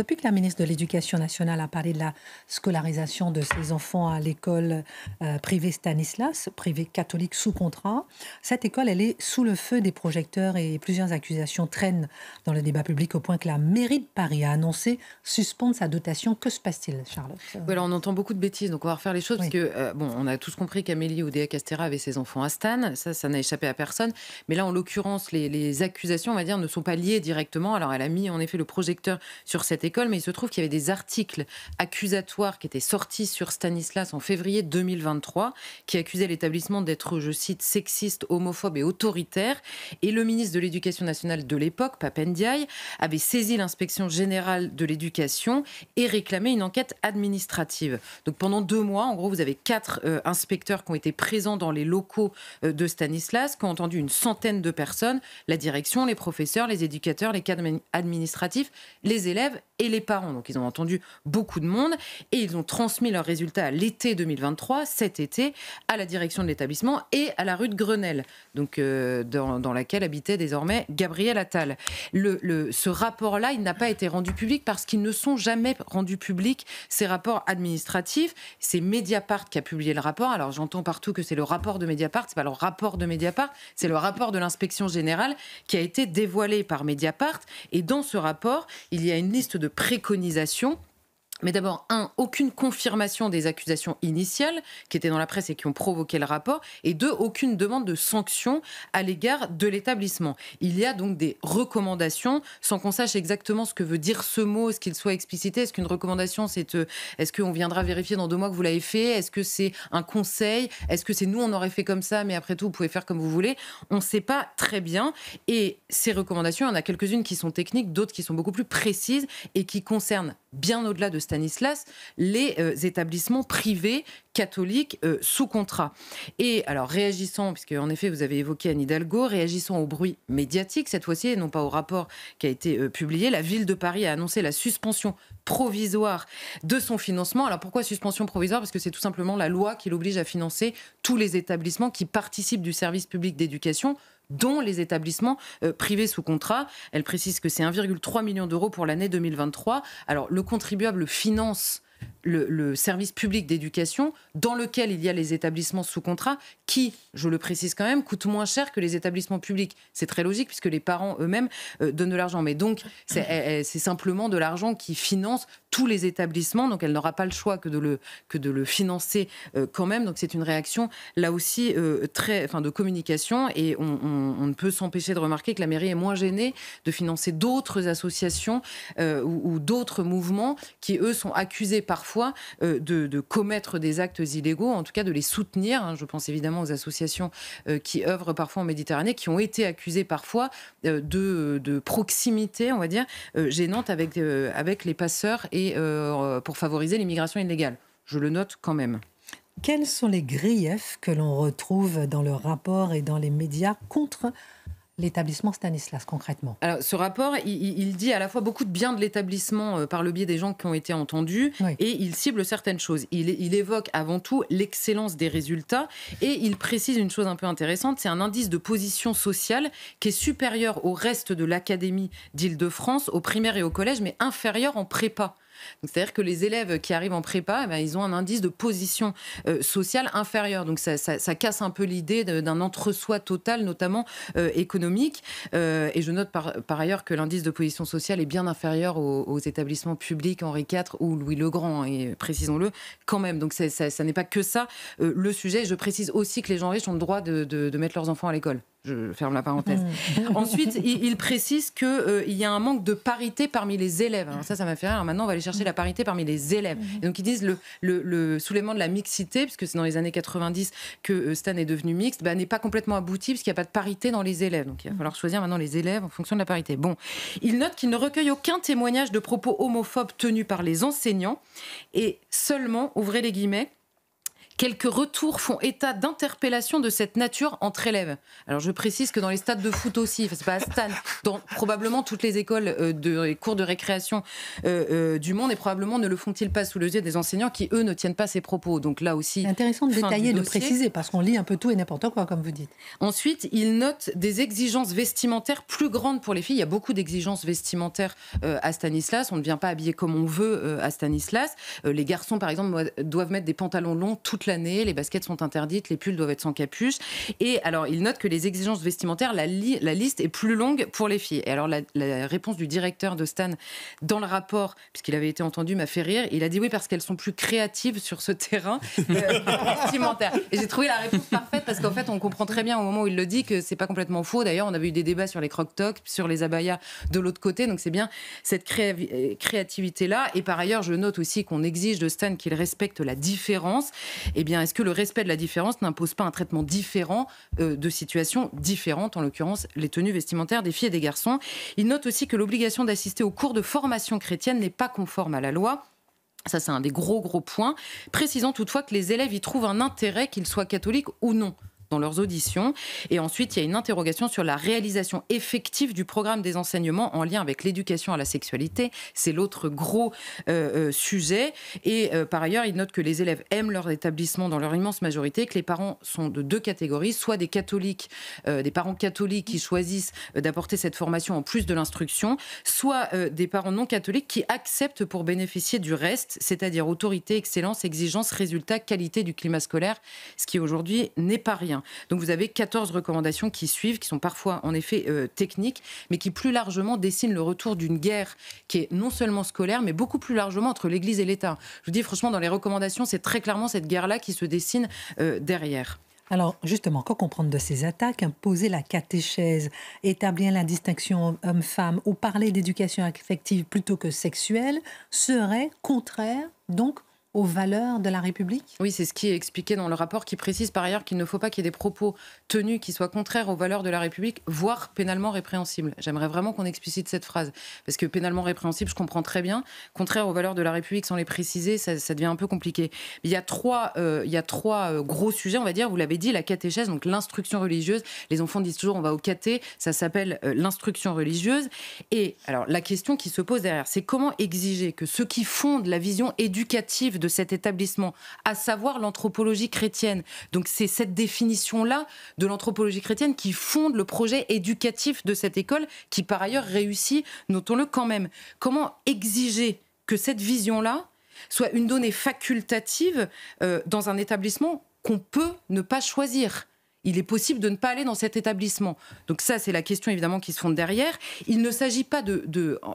Depuis que la ministre de l'Éducation nationale a parlé de la scolarisation de ses enfants à l'école euh, privée Stanislas, privée catholique sous contrat, cette école, elle est sous le feu des projecteurs et plusieurs accusations traînent dans le débat public au point que la mairie de Paris a annoncé suspendre sa dotation. Que se passe-t-il, Charlotte on entend beaucoup de bêtises, donc on va refaire les choses parce que, euh, bon, on a tous compris qu'Amélie Oudéa Castera avait ses enfants à Stan, ça, ça n'a échappé à personne. Mais là, en l'occurrence, les, les accusations, on va dire, ne sont pas liées directement. Alors elle a mis en effet le projecteur sur cette école mais il se trouve qu'il y avait des articles accusatoires qui étaient sortis sur Stanislas en février 2023, qui accusaient l'établissement d'être, je cite, sexiste, homophobe et autoritaire. Et le ministre de l'Éducation nationale de l'époque, Papendiaï, avait saisi l'inspection générale de l'éducation et réclamé une enquête administrative. Donc pendant deux mois, en gros, vous avez quatre euh, inspecteurs qui ont été présents dans les locaux euh, de Stanislas, qui ont entendu une centaine de personnes, la direction, les professeurs, les éducateurs, les cadres administratifs, les élèves et les parents. Donc ils ont entendu beaucoup de monde et ils ont transmis leurs résultats l'été 2023, cet été, à la direction de l'établissement et à la rue de Grenelle, donc, euh, dans, laquelle habitait désormais Gabriel Attal. Le, ce rapport-là, il n'a pas été rendu public parce qu'ils ne sont jamais rendus publics, ces rapports administratifs. C'est Mediapart qui a publié le rapport. Alors j'entends partout que c'est le rapport de Mediapart, c'est pas le rapport de Mediapart, c'est le rapport de l'inspection générale qui a été dévoilé par Mediapart. Et dans ce rapport, il y a une liste de préconisation mais d'abord, un, aucune confirmation des accusations initiales qui étaient dans la presse et qui ont provoqué le rapport, et deux, aucune demande de sanction à l'égard de l'établissement. Il y a donc des recommandations, sans qu'on sache exactement ce que veut dire ce mot, ce qu'il soit explicité. Est-ce qu'une recommandation, c'est euh, est-ce qu'on viendra vérifier dans deux mois que vous l'avez fait Est-ce que c'est un conseil Est-ce que c'est nous, on aurait fait comme ça, mais après tout, vous pouvez faire comme vous voulez On ne sait pas très bien. Et ces recommandations, il y en a quelques-unes qui sont techniques, d'autres qui sont beaucoup plus précises et qui concernent bien au-delà de Stanislas, les euh, établissements privés catholiques euh, sous contrat. Et alors, réagissons, puisque en effet vous avez évoqué Anne Hidalgo, réagissant au bruit médiatique, cette fois-ci, et non pas au rapport qui a été euh, publié, la ville de Paris a annoncé la suspension provisoire de son financement. Alors pourquoi suspension provisoire Parce que c'est tout simplement la loi qui l'oblige à financer tous les établissements qui participent du service public d'éducation dont les établissements euh, privés sous contrat. Elle précise que c'est 1,3 million d'euros pour l'année 2023. Alors, le contribuable finance le, service public d'éducation dans lequel il y a les établissements sous contrat qui, je le précise quand même, coûtent moins cher que les établissements publics. C'est très logique puisque les parents eux-mêmes euh, donnent de l'argent. Mais donc, eh, eh, c'est simplement de l'argent qui finance tous les établissements. Donc, elle n'aura pas le choix que de le, que de le financer euh, quand même. Donc, c'est une réaction là aussi euh, très, enfin, de communication. Et on, ne peut s'empêcher de remarquer que la mairie est moins gênée de financer d'autres associations ou, ou d'autres mouvements qui, eux, sont accusés parfois euh, de, commettre des actes illégaux, en tout cas de les soutenir. Hein. je pense évidemment aux associations euh, qui œuvrent parfois en Méditerranée, qui ont été accusées parfois euh, de, de proximité, on va dire, gênante avec, avec les passeurs et pour favoriser l'immigration illégale. Je le note quand même. Quels sont les griefs que l'on retrouve dans le rapport et dans les médias contre l'établissement Stanislas concrètement Alors, ce rapport, il, dit à la fois beaucoup de bien de l'établissement euh, par le biais des gens qui ont été entendus et il cible certaines choses. Il, évoque avant tout l'excellence des résultats et il précise une chose un peu intéressante c'est un indice de position sociale qui est supérieur au reste de l'académie d'Île-de-France, aux primaires et au collège, mais inférieur en prépa. C'est-à-dire que les élèves qui arrivent en prépa, eh ben, ils ont un indice de position euh, sociale inférieur. Donc ça, casse un peu l'idée d'un entre-soi total, notamment euh, économique. Euh, et je note par, ailleurs que l'indice de position sociale est bien inférieur aux, établissements publics Henri IV ou Louis le Grand, hein, et précisons-le quand même. Donc ça, n'est pas que ça le sujet. Je précise aussi que les gens riches ont le droit de mettre leurs enfants à l'école. Je ferme la parenthèse. Mm. Ensuite, il, précise qu'il euh, y a un manque de parité parmi les élèves. ça, ça m'a fait rire. maintenant, on va aller chercher la parité parmi les élèves. Mm. donc, ils disent le, le, soulèvement de la mixité, puisque c'est dans les années 90 que euh, Stan est devenu mixte, bah, n'est pas complètement abouti, puisqu'il n'y a pas de parité dans les élèves. Donc, il va mm. falloir choisir maintenant les élèves en fonction de la parité. Bon, il note qu'il ne recueille aucun témoignage de propos homophobes tenus par les enseignants, et seulement, ouvrez les guillemets, Quelques retours font état d'interpellations de cette nature entre élèves. Alors je précise que dans les stades de foot aussi, c'est pas Stan, dans probablement toutes les écoles euh, de cours de récréation euh, euh, du monde et probablement ne le font-ils pas sous le yeux des enseignants qui eux ne tiennent pas ces propos. Donc là aussi, intéressant de détailler, de préciser parce qu'on lit un peu tout et n'importe quoi comme vous dites. Ensuite, il note des exigences vestimentaires plus grandes pour les filles. Il y a beaucoup d'exigences vestimentaires à Stanislas. On ne vient pas habiller comme on veut à Stanislas. les garçons, par exemple, doivent mettre des pantalons longs toute la les baskets sont interdites, les pulls doivent être sans capuche. Et alors, il note que les exigences vestimentaires, la, liste est plus longue pour les filles. Et alors, la, réponse du directeur de Stan dans le rapport, puisqu'il avait été entendu, m'a fait rire. Il a dit oui, parce qu'elles sont plus créatives sur ce terrain euh, vestimentaire. Et j'ai trouvé la réponse parfaite, parce qu'en fait, on comprend très bien au moment où il le dit que c'est pas complètement faux. D'ailleurs, on avait eu des débats sur les croc-tocs, sur les abayas de l'autre côté. Donc, c'est bien cette euh, créativité-là. Et par ailleurs, je note aussi qu'on exige de Stan qu'il respecte la différence. Eh est-ce que le respect de la différence n'impose pas un traitement différent euh, de situations différentes, en l'occurrence les tenues vestimentaires des filles et des garçons Il note aussi que l'obligation d'assister aux cours de formation chrétienne n'est pas conforme à la loi. Ça, c'est un des gros, gros points. Précisant toutefois que les élèves y trouvent un intérêt, qu'ils soient catholiques ou non dans leurs auditions. Et ensuite, il y a une interrogation sur la réalisation effective du programme des enseignements en lien avec l'éducation à la sexualité. C'est l'autre gros euh, euh, sujet. Et euh, par ailleurs, il note que les élèves aiment leur établissement dans leur immense majorité, que les parents sont de deux catégories, soit des catholiques, des parents catholiques qui choisissent d'apporter cette formation en plus de l'instruction, soit des parents non catholiques qui acceptent pour bénéficier du reste, c'est-à-dire autorité, excellence, exigence, résultat, qualité du climat scolaire, ce qui aujourd'hui n'est pas rien. Hein. Donc vous avez 14 recommandations qui suivent, qui sont parfois en effet euh, techniques, mais qui plus largement dessinent le retour d'une guerre qui est non seulement scolaire, mais beaucoup plus largement entre l'Église et l'État. Je vous dis franchement, dans les recommandations, c'est très clairement cette guerre-là qui se dessine euh, derrière. Alors justement, quoi comprendre de ces attaques Imposer la catéchèse, établir la distinction homme-femme ou parler d'éducation affective plutôt que sexuelle serait contraire donc aux valeurs de la République Oui, c'est ce qui est expliqué dans le rapport qui précise par ailleurs qu'il ne faut pas qu'il y ait des propos tenus qui soient contraires aux valeurs de la République, voire pénalement répréhensibles. J'aimerais vraiment qu'on explicite cette phrase, parce que pénalement répréhensible, je comprends très bien. Contraire aux valeurs de la République, sans les préciser, ça, devient un peu compliqué. Il y a trois, euh, il y a trois euh, gros sujets, on va dire, vous l'avez dit, la catéchèse, donc l'instruction religieuse. Les enfants disent toujours on va au caté, ça s'appelle euh, l'instruction religieuse. Et alors la question qui se pose derrière, c'est comment exiger que ceux qui fondent la vision éducative de cet établissement, à savoir l'anthropologie chrétienne. Donc c'est cette définition-là de l'anthropologie chrétienne qui fonde le projet éducatif de cette école, qui par ailleurs réussit, notons-le quand même. Comment exiger que cette vision-là soit une donnée facultative euh, dans un établissement qu'on peut ne pas choisir il est possible de ne pas aller dans cet établissement. Donc ça, c'est la question évidemment qui se fonde derrière. Il ne s'agit pas de...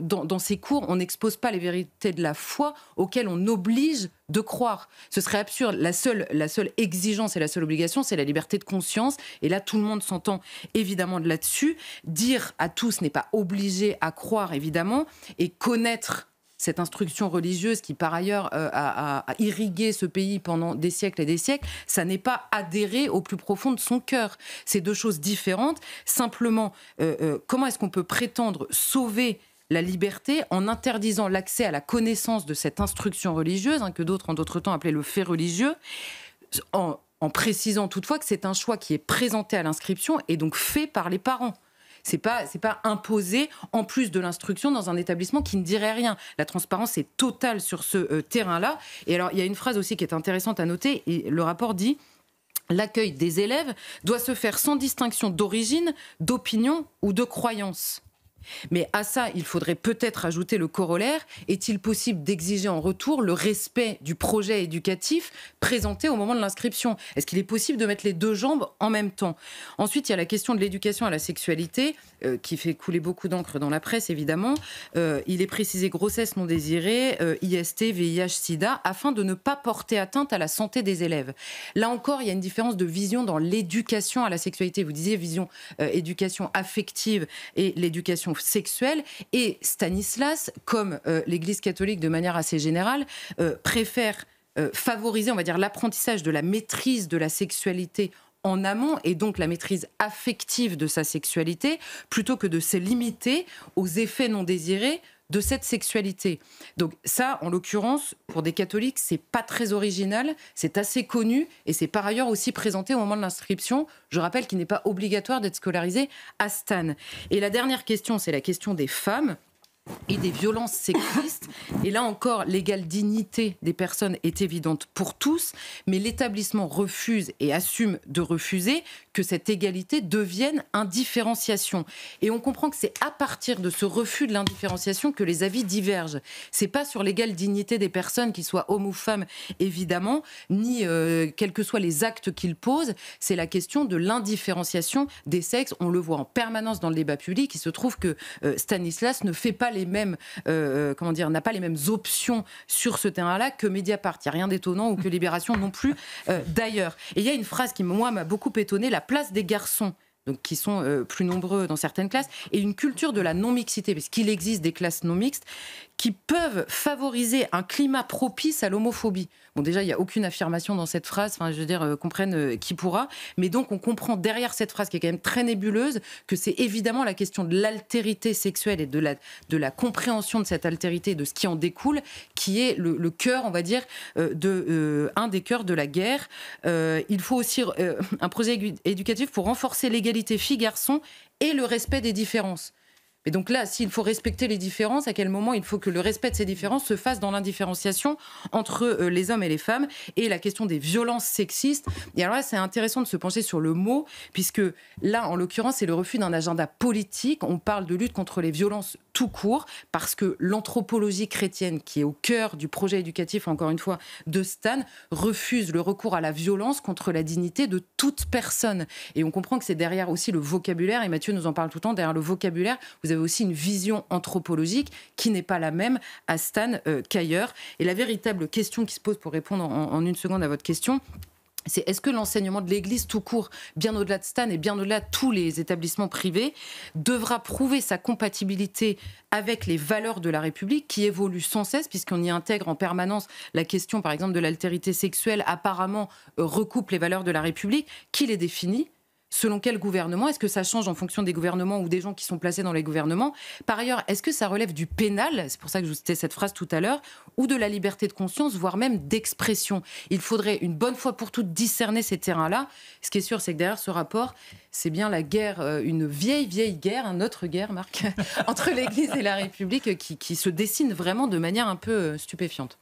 dans, ces cours, on n'expose pas les vérités de la foi auxquelles on oblige de croire. Ce serait absurde. La seule, la seule exigence et la seule obligation, c'est la liberté de conscience. Et là, tout le monde s'entend évidemment de là-dessus. Dire à tous n'est pas obligé à croire, évidemment, et connaître cette instruction religieuse qui, par ailleurs, euh, a, irrigué ce pays pendant des siècles et des siècles, ça n'est pas adhéré au plus profond de son cœur. C'est deux choses différentes. Simplement, euh, euh, comment est-ce qu'on peut prétendre sauver la liberté en interdisant l'accès à la connaissance de cette instruction religieuse, hein, que d'autres en d'autres temps appelaient le fait religieux, en précisant toutefois que c'est un choix qui est présenté à l'inscription et donc fait par les parents. C'est pas c'est pas imposé en plus de l'instruction dans un établissement qui ne dirait rien. La transparence est totale sur ce euh, terrain-là. Et alors il y a une phrase aussi qui est intéressante à noter. Et le rapport dit. L'accueil des élèves doit se faire sans distinction d'origine, d'opinion ou de croyance. Mais à ça, il faudrait peut-être ajouter le corollaire. Est-il possible d'exiger en retour le respect du projet éducatif présenté au moment de l'inscription Est-ce qu'il est possible de mettre les deux jambes en même temps Ensuite, il y a la question de l'éducation à la sexualité, euh, qui fait couler beaucoup d'encre dans la presse, évidemment. Euh, il est précisé grossesse non désirée, euh, IST, VIH, SIDA, afin de ne pas porter atteinte à la santé des élèves. Là encore, il y a une différence de vision dans l'éducation à la sexualité. Vous disiez vision éducation affective et l'éducation sexuelle. Et Stanislas, comme euh, l'Église catholique de manière assez générale, euh, préfère euh, favoriser, on va dire, l'apprentissage de la maîtrise de la sexualité en amont et donc la maîtrise affective de sa sexualité, plutôt que de se limiter aux effets non désirés de cette sexualité. Donc ça, en l'occurrence, pour des catholiques, c'est pas très original, c'est assez connu et c'est par ailleurs aussi présenté au moment de l'inscription. Je rappelle qu'il n'est pas obligatoire d'être scolarisé à Stan. Et la dernière question, c'est la question des femmes et des violences sexistes. Et là encore, l'égale dignité des personnes est évidente pour tous, mais l'établissement refuse et assume de refuser que cette égalité devienne indifférenciation. Et on comprend que c'est à partir de ce refus de l'indifférenciation que les avis divergent. C'est pas sur l'égale dignité des personnes, qu'ils soient hommes ou femmes, évidemment, ni euh, quels que soient les actes qu'ils posent. C'est la question de l'indifférenciation des sexes. On le voit en permanence dans le débat public. Il se trouve que euh, Stanislas ne fait pas les mêmes, euh, comment dire, n'a pas les mêmes options sur ce terrain-là que Mediapart. Il n'y a rien d'étonnant ou que Libération non plus. D'ailleurs, et il y a une phrase qui moi m'a beaucoup étonnée. La place des garçons donc qui sont euh, plus nombreux dans certaines classes, et une culture de la non-mixité, parce qu'il existe des classes non mixtes qui peuvent favoriser un climat propice à l'homophobie. Bon, déjà, il n'y a aucune affirmation dans cette phrase, enfin, je veux dire, comprennent euh, euh, qui pourra, mais donc on comprend derrière cette phrase qui est quand même très nébuleuse que c'est évidemment la question de l'altérité sexuelle et de la, de la compréhension de cette altérité de ce qui en découle qui est le, cœur, on va dire, euh, de, un des cœurs de la guerre. il faut aussi un projet éducatif pour renforcer l'égalité filles-garçons et le respect des différences. Et donc là, s'il faut respecter les différences, à quel moment il faut que le respect de ces différences se fasse dans l'indifférenciation entre euh, les hommes et les femmes et la question des violences sexistes. Et alors là, c'est intéressant de se pencher sur le mot, puisque là, en l'occurrence, c'est le refus d'un agenda politique. On parle de lutte contre les violences tout court, parce que l'anthropologie chrétienne, qui est au cœur du projet éducatif, encore une fois, de Stan, refuse le recours à la violence contre la dignité de toute personne. Et on comprend que c'est derrière aussi le vocabulaire, et Mathieu nous en parle tout le temps, derrière le vocabulaire, vous avez aussi une vision anthropologique qui n'est pas la même à Stan euh, qu'ailleurs. Et la véritable question qui se pose pour répondre en une seconde à votre question, c'est est-ce que l'enseignement de l'Église tout court, bien au-delà de Stan et bien au-delà de tous les établissements privés, devra prouver sa compatibilité avec les valeurs de la République qui évoluent sans cesse, puisqu'on y intègre en permanence la question, par exemple, de l'altérité sexuelle, apparemment euh, recoupe les valeurs de la République, qui les définit selon quel gouvernement Est-ce que ça change en fonction des gouvernements ou des gens qui sont placés dans les gouvernements Par ailleurs, est-ce que ça relève du pénal C'est pour ça que je vous citais cette phrase tout à l'heure, ou de la liberté de conscience, voire même d'expression. Il faudrait une bonne fois pour toutes discerner ces terrains-là. Ce qui est sûr, c'est que derrière ce rapport, c'est bien la guerre, euh, une vieille, vieille guerre, une autre guerre, Marc, entre l'Église et la République qui se dessine vraiment de manière un peu euh, stupéfiante.